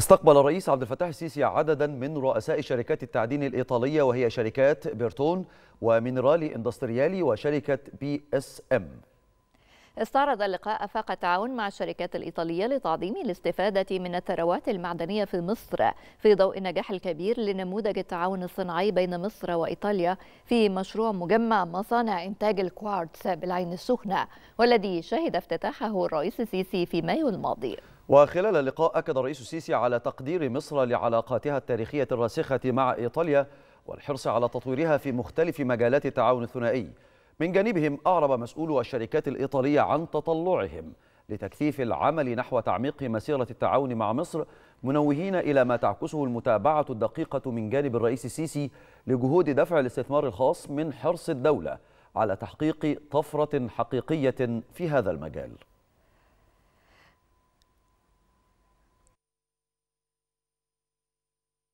استقبل الرئيس عبد الفتاح السيسي عددا من رؤساء شركات التعدين الإيطالية وهي شركات بيرتون ومينرالي اندستريالي وشركة بي اس ام استعرض اللقاء آفاق التعاون مع الشركات الإيطالية لتعظيم الاستفادة من الثروات المعدنية في مصر في ضوء النجاح الكبير لنموذج التعاون الصناعي بين مصر وإيطاليا في مشروع مجمع مصانع إنتاج الكوارتز بالعين السخنة والذي شهد افتتاحه الرئيس السيسي في مايو الماضي وخلال اللقاء أكد الرئيس السيسي على تقدير مصر لعلاقاتها التاريخية الراسخة مع إيطاليا والحرص على تطويرها في مختلف مجالات التعاون الثنائي من جانبهم أعرب مسؤولو الشركات الإيطالية عن تطلعهم لتكثيف العمل نحو تعميق مسيرة التعاون مع مصر منوهين إلى ما تعكسه المتابعة الدقيقة من جانب الرئيس السيسي لجهود دفع الاستثمار الخاص من حرص الدولة على تحقيق طفرة حقيقية في هذا المجال